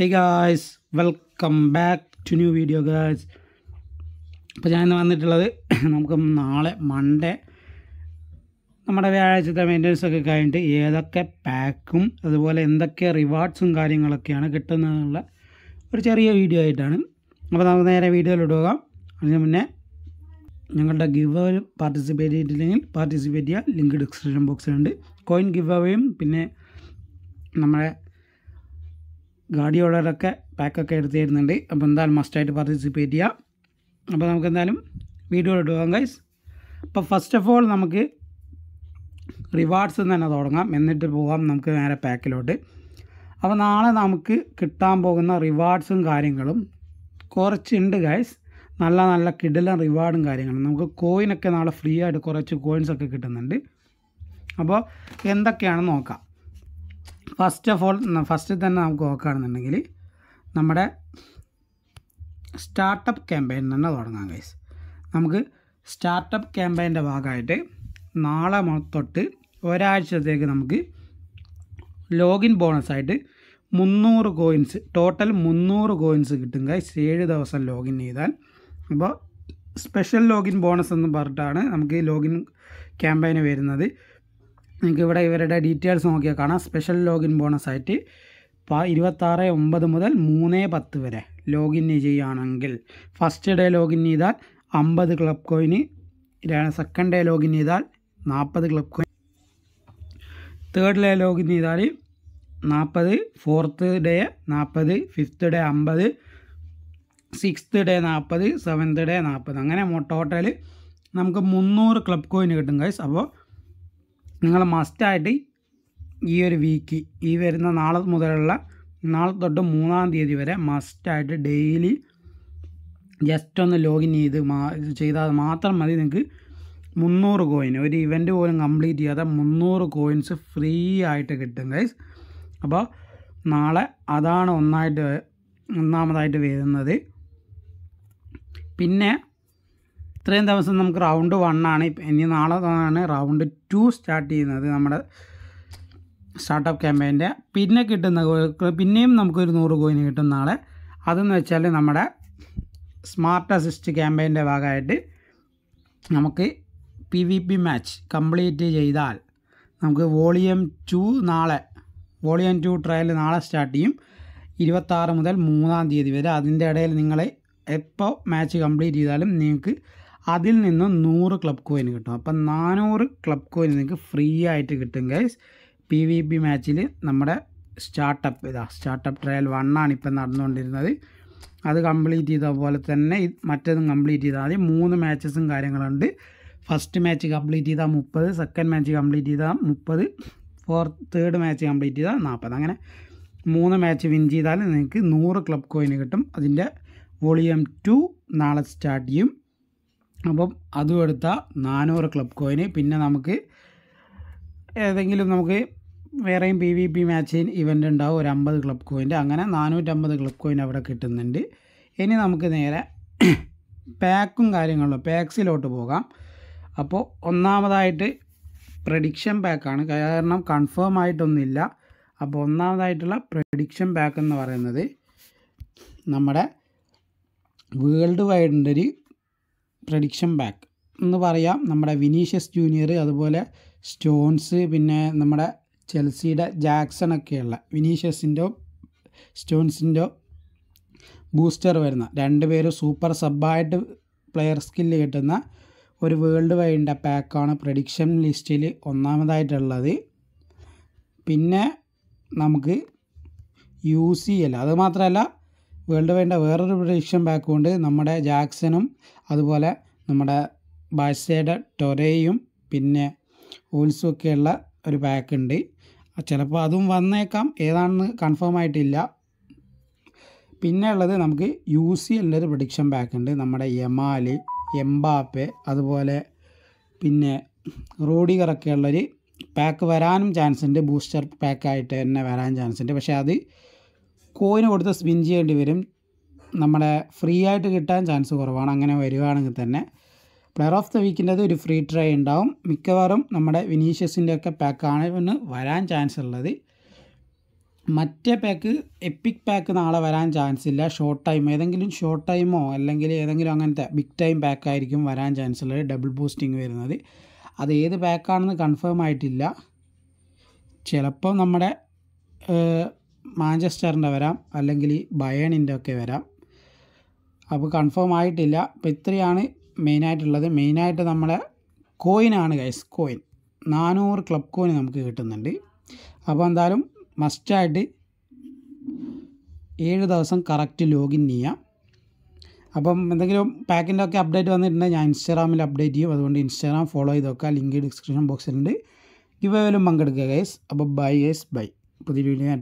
hey guys welcome back to new video guys ഇപ്പോൾ ഞാൻ ഇന്ന് വന്നിട്ടുള്ളത് നമുക്ക് നാളെ മൺഡേ നമ്മുടെ വ്യാഴാഴ്ചത്തെ മെയിൻ്റനൻസ് ഒക്കെ കഴിഞ്ഞിട്ട് ഏതൊക്കെ പാക്കും അതുപോലെ എന്തൊക്കെ റിവാർഡ്സും കാര്യങ്ങളൊക്കെയാണ് കിട്ടുന്നതെന്നുള്ള ഒരു ചെറിയ വീഡിയോ ആയിട്ടാണ് അപ്പോൾ നമുക്ക് നേരെ വീഡിയോയിലോട്ട് പോകാം അതിന് മുന്നേ ഞങ്ങളുടെ ഗിവ് അവേ പാർട്ടിസിപ്പേറ്റ് ചെയ്തിട്ടില്ലെങ്കിൽ പാർട്ടിസിപ്പേറ്റ് ചെയ്യുക ലിങ്ക് ഡിസ്ക്രിപ്ഷൻ ബോക്സിലുണ്ട് കോയിൻ ഗിവ് അവയും പിന്നെ നമ്മുടെ ഗാഡിയോളറൊക്കെ പാക്കൊക്കെ എടുത്ത് തരുന്നുണ്ട് അപ്പോൾ എന്തായാലും മസ്റ്റായിട്ട് പാർട്ടിസിപ്പേറ്റ് ചെയ്യാം അപ്പോൾ നമുക്ക് എന്തായാലും വീഡിയോ എടുക്കാം ഗൈസ് അപ്പോൾ ഫസ്റ്റ് ഓഫ് ഓൾ നമുക്ക് റിവാർഡ്സ് തന്നെ തുടങ്ങാം എന്നിട്ട് പോകാം നമുക്ക് നേരെ പാക്കിലോട്ട് അപ്പോൾ നാളെ നമുക്ക് കിട്ടാൻ പോകുന്ന റിവാർഡ്സും കാര്യങ്ങളും കുറച്ചുണ്ട് ഗൈസ് നല്ല നല്ല കിടിലൻ റിവാർഡും കാര്യങ്ങളും നമുക്ക് കോയിനൊക്കെ നാളെ ഫ്രീ ആയിട്ട് കുറച്ച് കോയിൻസൊക്കെ കിട്ടുന്നുണ്ട് അപ്പോൾ എന്തൊക്കെയാണെന്ന് നോക്കാം ഫസ്റ്റ് ഓഫ് ഓൾ ഫസ്റ്റിൽ തന്നെ നമുക്ക് നോക്കുകയാണെന്നുണ്ടെങ്കിൽ നമ്മുടെ സ്റ്റാർട്ടപ്പ് ക്യാമ്പയിൻ തന്നെ തുടങ്ങാം ഗൈസ് നമുക്ക് സ്റ്റാർട്ടപ്പ് ക്യാമ്പയിൻ്റെ ഭാഗമായിട്ട് നാളെ തൊട്ട് ഒരാഴ്ചത്തേക്ക് നമുക്ക് ലോഗിൻ ബോണസായിട്ട് മുന്നൂറ് കോയിൻസ് ടോട്ടൽ മുന്നൂറ് കോയിൻസ് കിട്ടും ഗൈസ് ഏഴ് ദിവസം ലോഗിൻ ചെയ്താൽ അപ്പോൾ സ്പെഷ്യൽ ലോഗിൻ ബോണസ് എന്ന് പറഞ്ഞിട്ടാണ് നമുക്ക് ലോഗിൻ ക്യാമ്പയിന് വരുന്നത് നിങ്ങൾക്ക് ഇവിടെ ഇവരുടെ ഡീറ്റെയിൽസ് നോക്കിയാൽ കാണാം സ്പെഷ്യൽ ലോഗിൻ ബോണസ് ആയിട്ട് ഇരുപത്താറ് ഒമ്പത് മുതൽ മൂന്ന് പത്ത് വരെ ലോഗിൻ ചെയ്യുകയാണെങ്കിൽ ഫസ്റ്റ് ഡേ ലോഗിൻ ചെയ്താൽ അമ്പത് ക്ലബ് കോയിന് സെക്കൻഡ് ഡേ ലോഗിൻ ചെയ്താൽ നാൽപ്പത് club coin third day login ചെയ്താൽ നാൽപ്പത് ഫോർത്ത് ഡേ നാൽപ്പത് ഫിഫ്ത്ത് ഡേ അമ്പത് സിക്സ്ത് ഡേ നാൽപ്പത് സെവൻത്ത് ഡേ നാൽപ്പത് അങ്ങനെ ടോട്ടൽ നമുക്ക് മുന്നൂറ് ക്ലബ് കോയിൻ കിട്ടും കൈസ് അപ്പോൾ നിങ്ങൾ മസ്റ്റായിട്ട് ഈ ഒരു വീക്ക് ഈ വരുന്ന നാളെ മുതലുള്ള നാളെ തൊട്ട് മൂന്നാം തീയതി വരെ മസ്റ്റായിട്ട് ഡെയിലി ജസ്റ്റ് ഒന്ന് ലോഗിൻ ചെയ്ത് മാ ചെയ്താൽ മാത്രം മതി നിങ്ങൾക്ക് മുന്നൂറ് കോയിൻ ഒരു ഇവൻറ്റ് പോലും കംപ്ലീറ്റ് ചെയ്യാതെ മുന്നൂറ് കോയിൻസ് ഫ്രീ ആയിട്ട് കിട്ടും ഗൈസ് അപ്പോൾ നാളെ അതാണ് ഒന്നായിട്ട് ഒന്നാമതായിട്ട് വരുന്നത് പിന്നെ ഇത്രയും ദിവസം നമുക്ക് റൗണ്ട് വൺ ആണ് ഇനി നാളെ ആണ് റൗണ്ട് ടു സ്റ്റാർട്ട് ചെയ്യുന്നത് നമ്മുടെ സ്റ്റാർട്ടപ്പ് ക്യാമ്പയിൻ്റെ പിന്നെ കിട്ടുന്ന പിന്നെയും നമുക്കൊരു നൂറ് കോയിന് കിട്ടും നാളെ അതെന്ന് വെച്ചാൽ നമ്മുടെ സ്മാർട്ട് അസിസ്റ്റ് ക്യാമ്പയിൻ്റെ ഭാഗമായിട്ട് നമുക്ക് P V P match complete ചെയ്താൽ നമുക്ക് വോളിയം ടു നാളെ വോളിയം ടു ട്രയൽ നാളെ സ്റ്റാർട്ട് ചെയ്യും ഇരുപത്താറ് മുതൽ മൂന്നാം തീയതി വരെ അതിൻ്റെ ഇടയിൽ നിങ്ങൾ എപ്പോൾ മാച്ച് കംപ്ലീറ്റ് ചെയ്താലും നിങ്ങൾക്ക് അതിൽ നിന്ന് നൂറ് ക്ലബ് കോയിൻ കിട്ടും അപ്പം നാനൂറ് ക്ലബ് കോയിൻ നിങ്ങൾക്ക് ഫ്രീ ആയിട്ട് കിട്ടും ഗൈസ് പി വി ബി മാച്ചിൽ നമ്മുടെ സ്റ്റാർട്ടപ്പ് ഇതാ സ്റ്റാർട്ടപ്പ് ട്രയൽ വണ്ണാണ് ഇപ്പം നടന്നുകൊണ്ടിരുന്നത് അത് കംപ്ലീറ്റ് ചെയ്ത പോലെ തന്നെ മറ്റേതും കംപ്ലീറ്റ് ചെയ്താൽ മതി മൂന്ന് മാച്ചസും കാര്യങ്ങളുണ്ട് ഫസ്റ്റ് മാച്ച് കംപ്ലീറ്റ് ചെയ്താൽ മുപ്പത് സെക്കൻഡ് മാച്ച് കംപ്ലീറ്റ് ചെയ്താൽ മുപ്പത് ഫോർത്ത് തേർഡ് മാച്ച് കംപ്ലീറ്റ് ചെയ്താൽ നാൽപ്പത് അങ്ങനെ മൂന്ന് മാച്ച് വിൻ ചെയ്താൽ നിങ്ങൾക്ക് നൂറ് ക്ലബ് കോയിന് കിട്ടും അതിൻ്റെ വോളിയം ടു നാളെ സ്റ്റാർട്ട് ചെയ്യും അപ്പം അതും എടുത്താൽ നാനൂറ് ക്ലബ് കോയിന് പിന്നെ നമുക്ക് ഏതെങ്കിലും നമുക്ക് വേറെയും പി വി പി മാച്ചിൻ ഇവൻ്റ് ഉണ്ടാവും ഒരു അമ്പത് ക്ലബ് കോയിൻ്റെ അങ്ങനെ നാനൂറ്റമ്പത് ക്ലബ് കോയിൻ അവിടെ കിട്ടുന്നുണ്ട് ഇനി നമുക്ക് നേരെ പാക്കും കാര്യങ്ങളും പാക്സിലോട്ട് പോകാം അപ്പോൾ ഒന്നാമതായിട്ട് പ്രഡിക്ഷൻ പാക്കാണ് കാരണം കൺഫേം ആയിട്ടൊന്നുമില്ല അപ്പോൾ ഒന്നാമതായിട്ടുള്ള പ്രഡിക്ഷൻ പാക്ക് എന്ന് പറയുന്നത് നമ്മുടെ വേൾഡ് വൈഡിൻ്റെ ഒരു പ്രഡിക്ഷൻ ബാക്ക് എന്ന് പറയാം നമ്മുടെ വിനീഷ്യസ് ജൂനിയർ അതുപോലെ സ്റ്റോൺസ് പിന്നെ നമ്മുടെ ചെൽസിയുടെ ജാക്സണൊക്കെയുള്ള വിനീഷ്യസിൻ്റെ സ്റ്റോൺസിൻ്റെയോ ബൂസ്റ്റർ വരുന്ന രണ്ട് പേരും സൂപ്പർ സബായിട്ട് പ്ലെയർ സ്കില്ല് കിട്ടുന്ന ഒരു വേൾഡ് വൈഡിൻ്റെ പാക്കാണ് പ്രഡിക്ഷൻ ലിസ്റ്റിൽ ഒന്നാമതായിട്ടുള്ളത് പിന്നെ നമുക്ക് യു സി എൽ അതുമാത്രമല്ല വേൾഡ് വൈൻ്റെ വേറൊരു പ്രഡിക്ഷൻ ബാക്കുകൊണ്ട് നമ്മുടെ ജാക്സണും അതുപോലെ നമ്മുടെ ബാഴ്സയുടെ ടൊരയും പിന്നെ ഒക്കെയുള്ള ഒരു പാക്കുണ്ട് ചിലപ്പോൾ അതും വന്നേക്കാം ഏതാണെന്ന് കൺഫേം ആയിട്ടില്ല പിന്നെ ഉള്ളത് നമുക്ക് യു സി ഉള്ളൊരു പ്രഡിക്ഷൻ പാക്കുണ്ട് നമ്മുടെ യമാല് എംബാപ്പെ അതുപോലെ പിന്നെ റോഡികറൊക്കെയുള്ളൊരു പാക്ക് വരാനും ചാൻസ് ഉണ്ട് ബൂസ്റ്റർ പാക്കായിട്ട് തന്നെ വരാൻ ചാൻസ് ഉണ്ട് പക്ഷേ അത് കോയിന് കൊടുത്ത് സ്പിൻ ചെയ്യേണ്ടി വരും നമ്മുടെ ഫ്രീ ആയിട്ട് കിട്ടാൻ ചാൻസ് കുറവാണ് അങ്ങനെ വരുവാണെങ്കിൽ തന്നെ പ്ലെയർ ഓഫ് ദ വീക്കിൻ്റെ ഒരു ഫ്രീ ട്രൈ ഉണ്ടാവും മിക്കവാറും നമ്മുടെ വിനീഷ്യസിൻ്റെ ഒക്കെ പാക്കാണ് ഇന്ന് വരാൻ ചാൻസ് ഉള്ളത് മറ്റേ പാക്ക് എപ്പിക് പാക്ക് നാളെ വരാൻ ചാൻസ് ഇല്ല ഷോർട്ട് ടൈം ഏതെങ്കിലും ഷോർട്ട് ടൈമോ അല്ലെങ്കിൽ ഏതെങ്കിലും അങ്ങനത്തെ ബിഗ് ടൈം പാക്ക് ആയിരിക്കും വരാൻ ചാൻസ് ഉള്ളത് ഡബിൾ ബൂസ്റ്റിംഗ് വരുന്നത് അത് ഏത് പാക്കാണെന്ന് കൺഫേം ആയിട്ടില്ല ചിലപ്പോൾ നമ്മുടെ മാഞ്ചസ്റ്ററിൻ്റെ വരാം അല്ലെങ്കിൽ ബയേണിൻ്റെ ഒക്കെ വരാം അപ്പോൾ കൺഫേം ആയിട്ടില്ല അപ്പോൾ ഇത്രയാണ് മെയിനായിട്ടുള്ളത് മെയിനായിട്ട് നമ്മുടെ കോയിനാണ് ഗൈസ് കോയിൻ നാനൂറ് ക്ലബ് കോയിൻ നമുക്ക് കിട്ടുന്നുണ്ട് അപ്പോൾ എന്തായാലും മസ്റ്റായിട്ട് ഏഴ് ദിവസം കറക്റ്റ് ലോഗിൻ ചെയ്യാം അപ്പം എന്തെങ്കിലും പാക്കിൻ്റെ ഒക്കെ അപ്ഡേറ്റ് വന്നിട്ടുണ്ടെങ്കിൽ ഞാൻ ഇൻസ്റ്റാഗ്രാമിൽ അപ്ഡേറ്റ് ചെയ്യും അതുകൊണ്ട് ഇൻസ്റ്റാഗ്രാം ഫോളോ ചെയ്ത് വെക്കുക ലിങ്ക് ഡിസ്ക്രിപ്ഷൻ ബോക്സിലുണ്ട് ഗിവേലും പങ്കെടുക്കുക ഗൈസ് അപ്പോൾ ബൈ ഗൈസ് ബൈ പുതിയ വീഡിയോ